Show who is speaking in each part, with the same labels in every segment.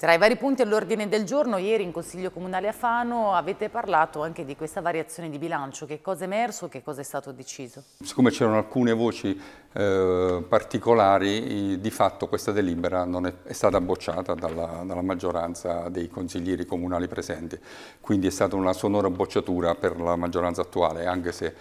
Speaker 1: Tra i vari punti all'ordine del giorno, ieri in Consiglio Comunale a Fano avete parlato anche di questa variazione di bilancio. Che cosa è emerso, e che cosa è stato deciso? Siccome c'erano alcune voci eh, particolari, di fatto questa delibera non è, è stata bocciata dalla, dalla, maggioranza dei consiglieri comunali presenti. Quindi è stata una sonora bocciatura per la maggioranza attuale, anche se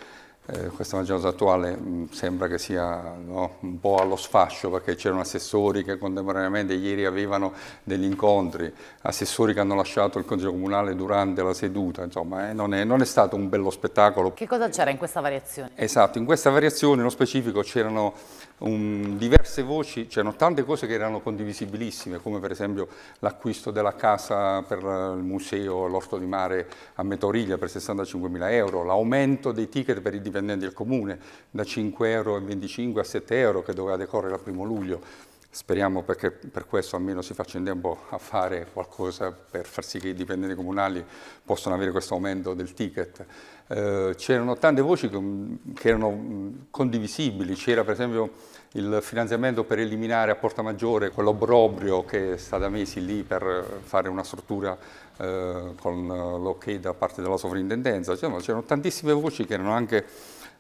Speaker 1: eh, questa maggioranza attuale mh, mm, sembra che sia no, un po' allo sfascio perché c'erano assessori che contemporaneamente ieri avevano degli incontri, assessori che hanno lasciato il Consiglio Comunale durante la seduta, insomma eh, non, è, non, è, stato un bello spettacolo. Che cosa c'era in questa variazione? Esatto, in questa variazione nello specifico c'erano diverse voci, c'erano tante cose che erano condivisibilissime come per esempio l'acquisto della casa per il museo, l'orto di mare a Metoriglia per 65 mila euro, l'aumento dei ticket per i dipendenti dipendenti del comune, da 5,25 euro a 7 euro che doveva decorrere il primo luglio Speriamo perché per questo almeno si faccia in tempo a fare qualcosa per far sì che i dipendenti comunali possano avere questo aumento del ticket. Eh, c'erano tante voci che, mm, che erano mm, condivisibili, c'era per esempio il finanziamento per eliminare a Porta Maggiore quell'obbrobrio che è stata mesi lì per fare una struttura eh, con eh, l'ok da parte della sovrintendenza, c'erano tantissime voci che erano anche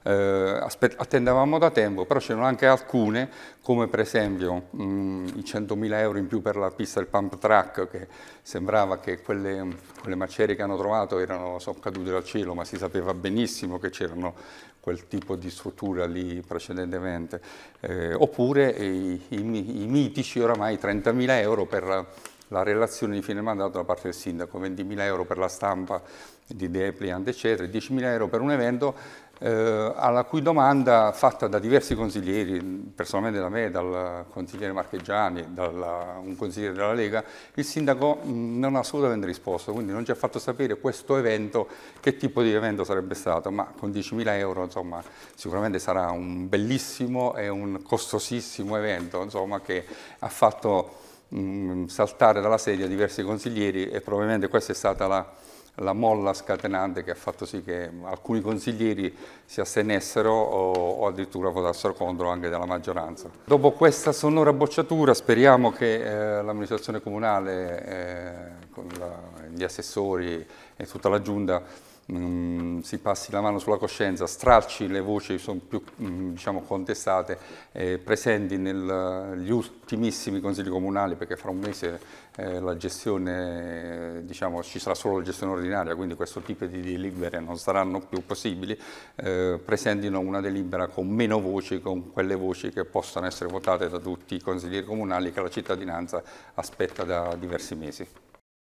Speaker 1: eh, attendevamo da tempo, però c'erano anche alcune, come per esempio mh, mm, i 100.000 euro in più per la pista del pump track, che sembrava che quelle, quelle macerie che hanno trovato erano, sono cadute dal cielo, ma si sapeva benissimo che c'erano quel tipo di struttura lì precedentemente, eh, oppure i, i, i mitici oramai 30.000 euro per la relazione di fine mandato da parte del sindaco, 20.000 euro per la stampa di Depliant, eccetera, 10.000 euro per un evento eh, alla cui domanda fatta da diversi consiglieri, personalmente da me, dal consigliere Marcheggiani, da un consigliere della Lega, il sindaco mh, mm, non ha assolutamente risposto, quindi non ci ha fatto sapere questo evento, che tipo di evento sarebbe stato, ma con 10.000 euro insomma, sicuramente sarà un bellissimo e un costosissimo evento insomma, che ha fatto mh, mm, saltare dalla sedia diversi consiglieri e probabilmente questa è stata la la molla scatenante che ha fatto sì che alcuni consiglieri si assennessero o, o, addirittura votassero contro anche della maggioranza. Dopo questa sonora bocciatura speriamo che eh, l'amministrazione comunale, eh, con la, gli assessori e tutta la giunta Mm, si passi la mano sulla coscienza, stralci le voci che sono più mm, diciamo, contestate, eh, presenti negli ultimissimi consigli comunali, perché fra un mese eh, la gestione, diciamo, ci sarà solo la gestione ordinaria, quindi questo tipo di delibere non saranno più possibili, eh, presentino una delibera con meno voci, con quelle voci che possono essere votate da tutti i consiglieri comunali che la cittadinanza aspetta da diversi mesi.